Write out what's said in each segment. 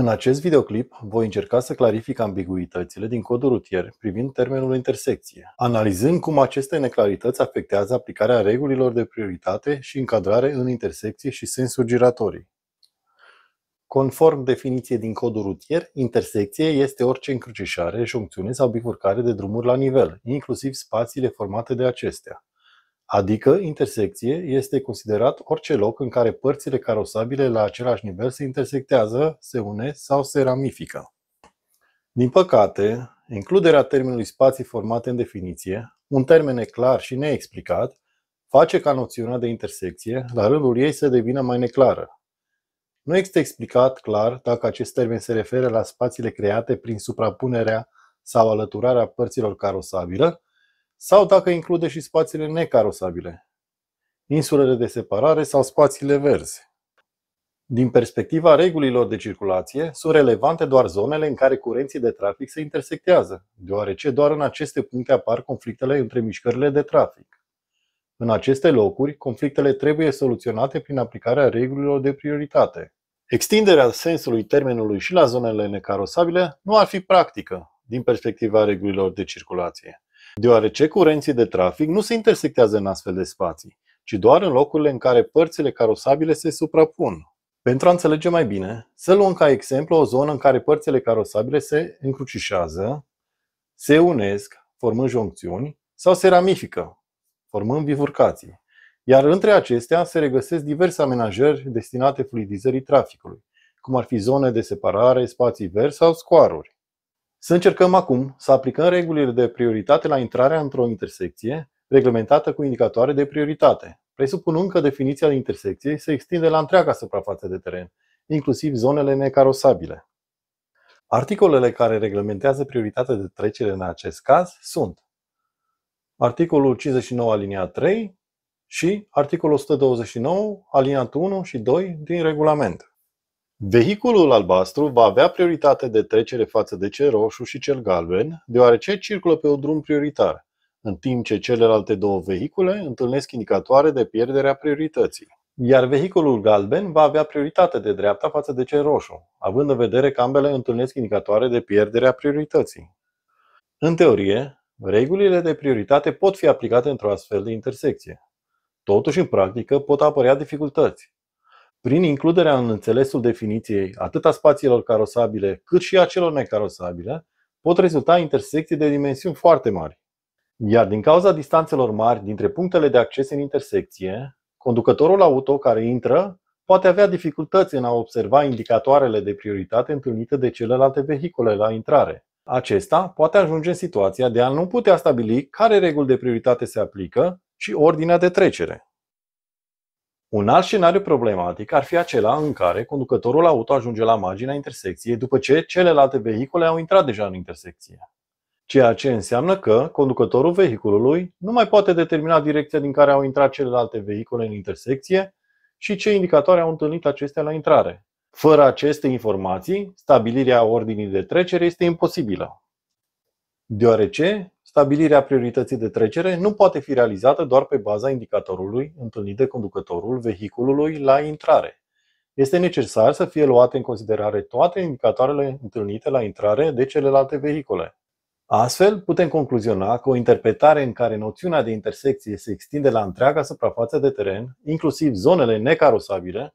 În acest videoclip voi încerca să clarific ambiguitățile din codul rutier privind termenul intersecție, analizând cum aceste neclarități afectează aplicarea regulilor de prioritate și încadrare în intersecții și sensuri giratorii. Conform definiției din codul rutier, intersecție este orice încrucișare, juncțiune sau bifurcare de drumuri la nivel, inclusiv spațiile formate de acestea. Adică, intersecție este considerat orice loc în care părțile carosabile la același nivel se intersectează, se une sau se ramifică. Din păcate, includerea termenului spații formate în definiție, un termen neclar și neexplicat, face ca noțiunea de intersecție, la rândul ei, să devină mai neclară. Nu este explicat clar dacă acest termen se referă la spațiile create prin suprapunerea sau alăturarea părților carosabilă, sau dacă include și spațiile necarosabile, insulele de separare sau spațiile verzi. Din perspectiva regulilor de circulație, sunt relevante doar zonele în care curenții de trafic se intersectează, deoarece doar în aceste puncte apar conflictele între mișcările de trafic. În aceste locuri, conflictele trebuie soluționate prin aplicarea regulilor de prioritate. Extinderea sensului termenului și la zonele necarosabile nu ar fi practică din perspectiva regulilor de circulație deoarece curenții de trafic nu se intersectează în astfel de spații, ci doar în locurile în care părțile carosabile se suprapun. Pentru a înțelege mai bine, să luăm ca exemplu o zonă în care părțile carosabile se încrucișează, se unesc, formând joncțiuni, sau se ramifică, formând bifurcații. Iar între acestea se regăsesc diverse amenajări destinate fluidizării traficului, cum ar fi zone de separare, spații verzi sau scoaruri. Să încercăm acum să aplicăm regulile de prioritate la intrarea într-o intersecție reglementată cu indicatoare de prioritate, presupunând că definiția de intersecției se extinde la întreaga suprafață de teren, inclusiv zonele necarosabile. Articolele care reglementează prioritatea de trecere în acest caz sunt articolul 59 alinia 3 și articolul 129 aliniatul 1 și 2 din regulament. Vehiculul albastru va avea prioritate de trecere față de cel roșu și cel galben, deoarece circulă pe un drum prioritar, în timp ce celelalte două vehicule întâlnesc indicatoare de pierderea priorității. Iar vehiculul galben va avea prioritate de dreapta față de cel roșu, având în vedere că ambele întâlnesc indicatoare de pierderea priorității. În teorie, regulile de prioritate pot fi aplicate într-o astfel de intersecție. Totuși, în practică, pot apărea dificultăți prin includerea în înțelesul definiției atât a spațiilor carosabile cât și a celor necarosabile, pot rezulta intersecții de dimensiuni foarte mari. Iar din cauza distanțelor mari dintre punctele de acces în intersecție, conducătorul auto care intră poate avea dificultăți în a observa indicatoarele de prioritate întâlnite de celelalte vehicule la intrare. Acesta poate ajunge în situația de a nu putea stabili care reguli de prioritate se aplică și ordinea de trecere. Un alt scenariu problematic ar fi acela în care conducătorul auto ajunge la marginea intersecției după ce celelalte vehicule au intrat deja în intersecție. Ceea ce înseamnă că conducătorul vehiculului nu mai poate determina direcția din care au intrat celelalte vehicule în intersecție și ce indicatoare au întâlnit acestea la intrare. Fără aceste informații, stabilirea ordinii de trecere este imposibilă. Deoarece Stabilirea priorității de trecere nu poate fi realizată doar pe baza indicatorului întâlnit de conducătorul vehiculului la intrare. Este necesar să fie luate în considerare toate indicatoarele întâlnite la intrare de celelalte vehicule. Astfel, putem concluziona că o interpretare în care noțiunea de intersecție se extinde la întreaga suprafață de teren, inclusiv zonele necarosabile,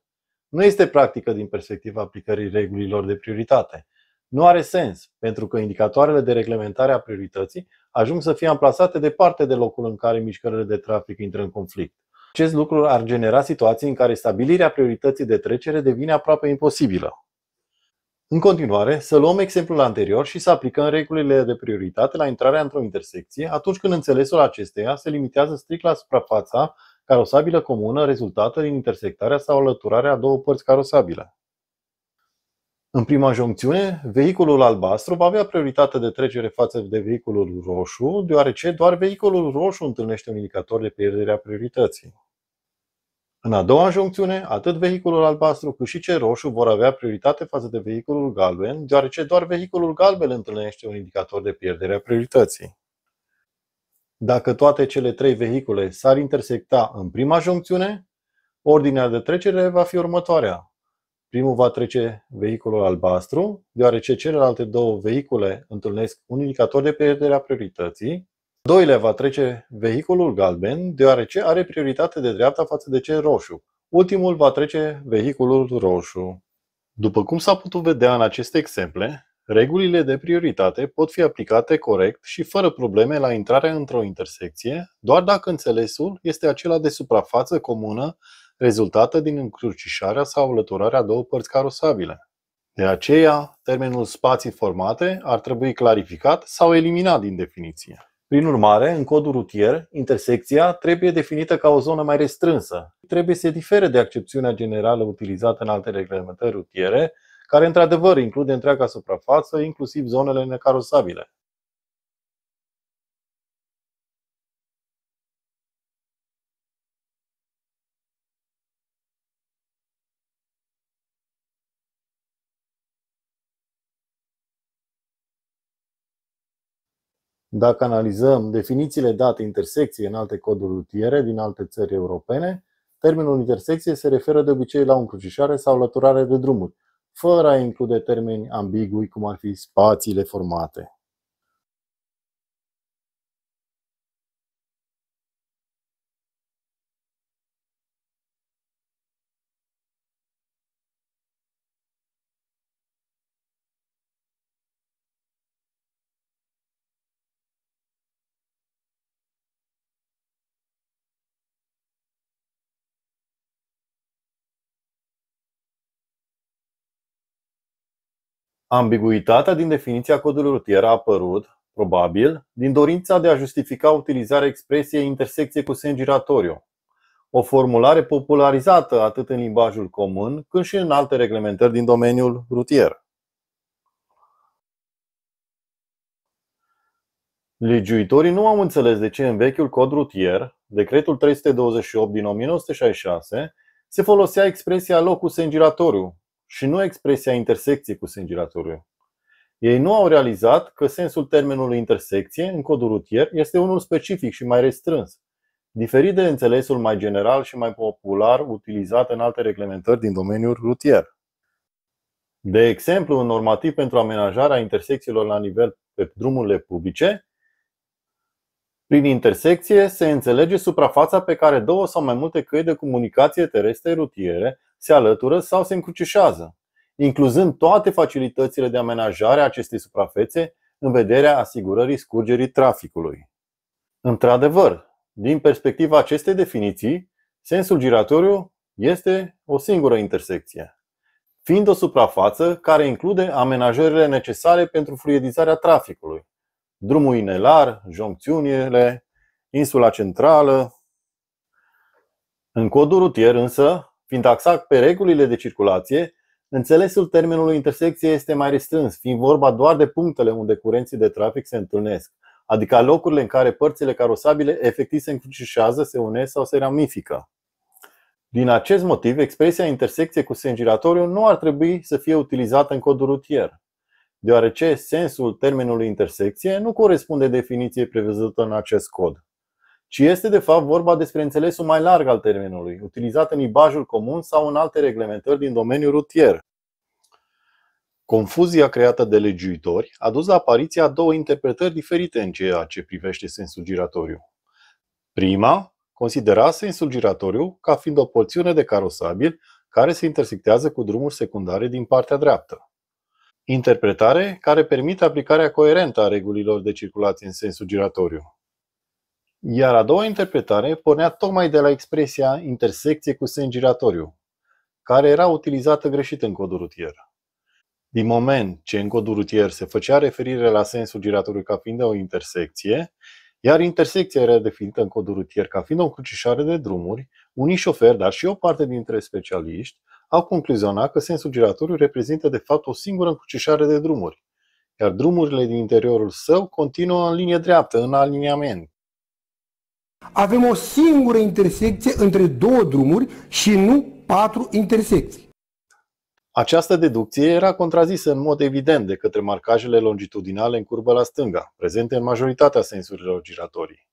nu este practică din perspectiva aplicării regulilor de prioritate, nu are sens, pentru că indicatoarele de reglementare a priorității ajung să fie amplasate departe de locul în care mișcările de trafic intră în conflict. Acest lucru ar genera situații în care stabilirea priorității de trecere devine aproape imposibilă. În continuare, să luăm exemplul anterior și să aplicăm regulile de prioritate la intrarea într-o intersecție atunci când înțelesul acesteia se limitează strict la suprafața carosabilă comună rezultată din intersectarea sau alăturarea a două părți carosabile. În prima juncțiune, vehiculul albastru va avea prioritate de trecere față de vehiculul roșu, deoarece doar vehiculul roșu întâlnește un indicator de pierdere a priorității. În a doua juncțiune, atât vehiculul albastru cât și cel roșu vor avea prioritate față de vehiculul galben, deoarece doar vehiculul galben întâlnește un indicator de pierdere a priorității. Dacă toate cele trei vehicule s-ar intersecta în prima juncțiune, ordinea de trecere va fi următoarea. Primul va trece vehiculul albastru, deoarece celelalte două vehicule întâlnesc un indicator de pierdere a priorității. Doilea va trece vehiculul galben, deoarece are prioritate de dreapta față de cel roșu. Ultimul va trece vehiculul roșu. După cum s-a putut vedea în aceste exemple, regulile de prioritate pot fi aplicate corect și fără probleme la intrarea într-o intersecție, doar dacă înțelesul este acela de suprafață comună rezultată din încrucișarea sau alăturarea două părți carosabile. De aceea, termenul spații formate ar trebui clarificat sau eliminat din definiție. Prin urmare, în codul rutier, intersecția trebuie definită ca o zonă mai restrânsă. Trebuie să difere de accepțiunea generală utilizată în alte reglementări rutiere, care într-adevăr include întreaga suprafață, inclusiv zonele necarosabile. Dacă analizăm definițiile date intersecție în alte coduri rutiere din alte țări europene, termenul intersecție se referă de obicei la o încrucișare sau lăturare de drumuri, fără a include termeni ambigui cum ar fi spațiile formate. Ambiguitatea din definiția codului rutier a apărut, probabil, din dorința de a justifica utilizarea expresiei intersecție cu sens giratoriu, o formulare popularizată atât în limbajul comun, cât și în alte reglementări din domeniul rutier. Legiuitorii nu au înțeles de ce în vechiul cod rutier, decretul 328 din 1966, se folosea expresia locus engiratoriu și nu expresia intersecției cu sângiratorul. Ei nu au realizat că sensul termenului intersecție în codul rutier este unul specific și mai restrâns, diferit de înțelesul mai general și mai popular utilizat în alte reglementări din domeniul rutier. De exemplu, un normativ pentru amenajarea intersecțiilor la nivel pe drumurile publice, prin intersecție se înțelege suprafața pe care două sau mai multe căi de comunicație terestre rutiere se alătură sau se încrucișează, incluzând toate facilitățile de amenajare a acestei suprafețe în vederea asigurării scurgerii traficului. Într-adevăr, din perspectiva acestei definiții, sensul giratoriu este o singură intersecție, fiind o suprafață care include amenajările necesare pentru fluidizarea traficului, drumul inelar, joncțiunile, insula centrală. În codul rutier însă, Fiind taxat pe regulile de circulație, înțelesul termenului intersecție este mai restrâns, fiind vorba doar de punctele unde curenții de trafic se întâlnesc, adică locurile în care părțile carosabile efectiv se încrucișează, se unesc sau se ramifică. Din acest motiv, expresia intersecție cu giratoriu nu ar trebui să fie utilizată în codul rutier, deoarece sensul termenului intersecție nu corespunde definiției prevăzută în acest cod ci este de fapt vorba despre înțelesul mai larg al termenului, utilizat în ibajul comun sau în alte reglementări din domeniul rutier. Confuzia creată de legiuitori a dus la apariția două interpretări diferite în ceea ce privește sensul giratoriu. Prima considera sensul giratoriu ca fiind o porțiune de carosabil care se intersectează cu drumuri secundare din partea dreaptă. Interpretare care permite aplicarea coerentă a regulilor de circulație în sensul giratoriu. Iar a doua interpretare pornea tocmai de la expresia intersecție cu sens giratoriu, care era utilizată greșit în codul rutier. Din moment ce în codul rutier se făcea referire la sensul giratoriu ca fiind o intersecție, iar intersecția era definită în codul rutier ca fiind o crucișare de drumuri, unii șoferi, dar și o parte dintre specialiști, au concluzionat că sensul giratoriu reprezintă de fapt o singură încrucișare de drumuri, iar drumurile din interiorul său continuă în linie dreaptă, în aliniament. Avem o singură intersecție între două drumuri și nu patru intersecții. Această deducție era contrazisă în mod evident de către marcajele longitudinale în curbă la stânga, prezente în majoritatea sensurilor giratorii.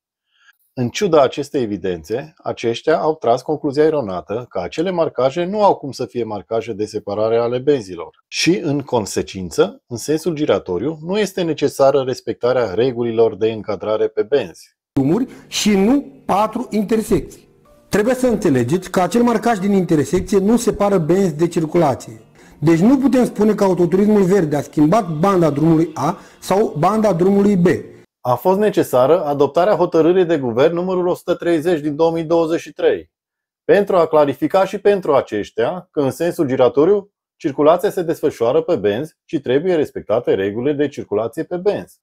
În ciuda acestei evidențe, aceștia au tras concluzia eronată că acele marcaje nu au cum să fie marcaje de separare ale benzilor și, în consecință, în sensul giratoriu, nu este necesară respectarea regulilor de încadrare pe benzi drumuri și nu patru intersecții. Trebuie să înțelegeți că acel marcaj din intersecție nu separă benzi de circulație. Deci nu putem spune că autoturismul verde a schimbat banda drumului A sau banda drumului B. A fost necesară adoptarea hotărârii de guvern numărul 130 din 2023 pentru a clarifica și pentru aceștia că în sensul giratoriu circulația se desfășoară pe benzi și trebuie respectate regulile de circulație pe benzi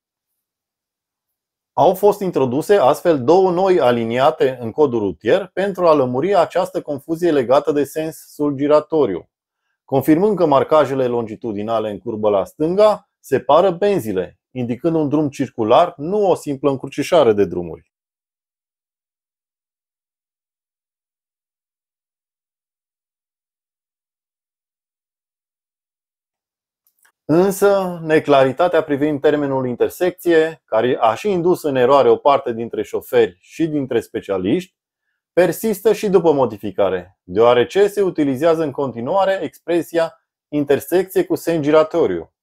au fost introduse astfel două noi aliniate în codul rutier pentru a lămuri această confuzie legată de sensul giratoriu. Confirmând că marcajele longitudinale în curbă la stânga separă benzile, indicând un drum circular, nu o simplă încrucișare de drumuri. Însă, neclaritatea privind termenul intersecție, care a și indus în eroare o parte dintre șoferi și dintre specialiști, persistă și după modificare, deoarece se utilizează în continuare expresia intersecție cu sens giratoriu.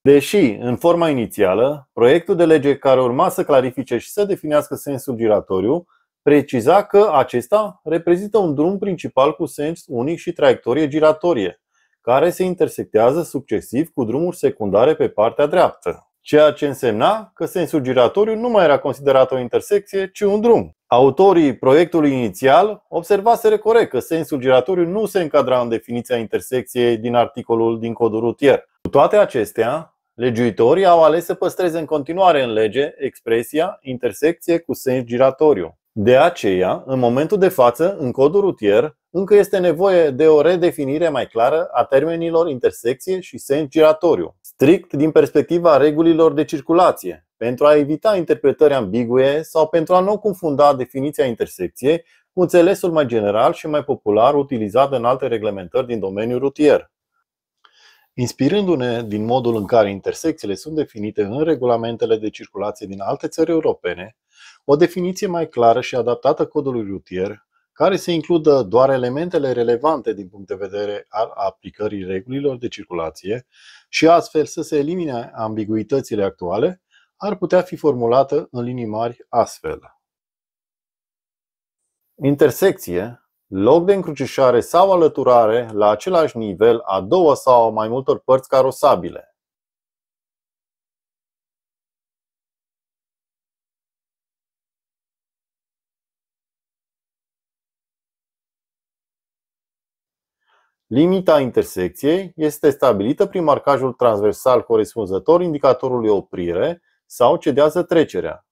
Deși, în forma inițială, proiectul de lege care urma să clarifice și să definească sensul giratoriu preciza că acesta reprezintă un drum principal cu sens unic și traiectorie giratorie, care se intersectează succesiv cu drumuri secundare pe partea dreaptă. Ceea ce însemna că sensul giratoriu nu mai era considerat o intersecție, ci un drum. Autorii proiectului inițial observaseră corect că sensul giratoriu nu se încadra în definiția intersecției din articolul din codul rutier. Cu toate acestea, legiuitorii au ales să păstreze în continuare în lege expresia intersecție cu sens giratoriu. De aceea, în momentul de față, în codul rutier, încă este nevoie de o redefinire mai clară a termenilor intersecție și sens giratoriu, strict din perspectiva regulilor de circulație, pentru a evita interpretări ambigue sau pentru a nu confunda definiția intersecției cu înțelesul mai general și mai popular utilizat în alte reglementări din domeniul rutier. Inspirându-ne din modul în care intersecțiile sunt definite în regulamentele de circulație din alte țări europene, o definiție mai clară și adaptată codului rutier care să includă doar elementele relevante din punct de vedere al aplicării regulilor de circulație și astfel să se elimine ambiguitățile actuale, ar putea fi formulată în linii mari astfel. Intersecție, loc de încrucișare sau alăturare la același nivel a două sau mai multor părți carosabile, Limita intersecției este stabilită prin marcajul transversal corespunzător indicatorului oprire sau cedează trecerea.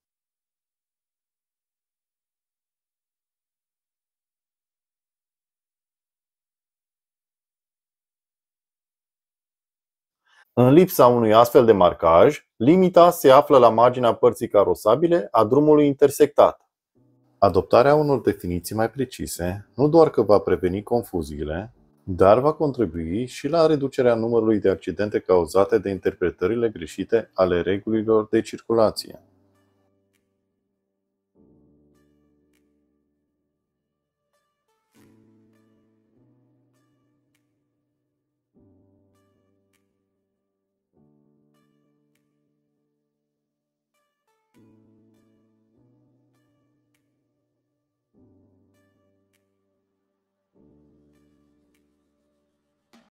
În lipsa unui astfel de marcaj, limita se află la marginea părții carosabile a drumului intersectat. Adoptarea unor definiții mai precise nu doar că va preveni confuziile, dar va contribui și la reducerea numărului de accidente cauzate de interpretările greșite ale regulilor de circulație.